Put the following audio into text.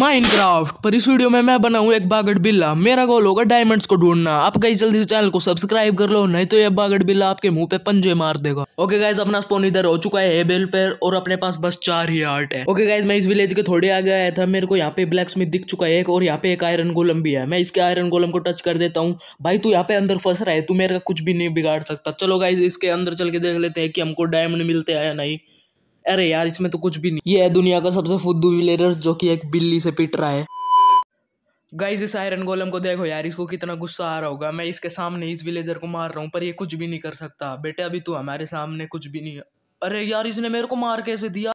Minecraft पर इस video में मैं बनाऊ एक बागड़ बिल्ला मेरा गोल होगा डायमंड्स को ढूंढना आप गई जल्दी से चैनल को सब्सक्राइब कर लो नहीं तो ये बागड़ बिल्ला आपके मुंह पे पंजे मार देगा ओके गाइज अपना स्पोन इधर हो चुका है बेल पर और अपने पास बस चार ही आर्ट है ओके गाइज मैं इस विलेज के थोड़े आगे आया था मेरे को यहाँ पे ब्लैक स्मिथ दिख चुका है एक और यहाँ पे एक आयरन गोलम भी है मैं इसके आयरन गोलम को टच कर देता हूँ भाई तू यहाँ पे अंदर फंस रहा है तू मेरे का कुछ भी नहीं बिगाड़ सकता चलो गाइज इसके अंदर चल के देख लेते हैं कि हमको डायमंड मिलते हैं या नहीं अरे यार इसमें तो कुछ भी नहीं ये है दुनिया का सबसे फुद्दू विलेनर जो कि एक बिल्ली से पिट रहा है गाइज इस आयरन गोलम को देखो यार इसको कितना गुस्सा आ रहा होगा मैं इसके सामने इस विलेजर को मार रहा हूँ पर ये कुछ भी नहीं कर सकता बेटे अभी तू हमारे सामने कुछ भी नहीं अरे यार इसने मेरे को मार कैसे दिया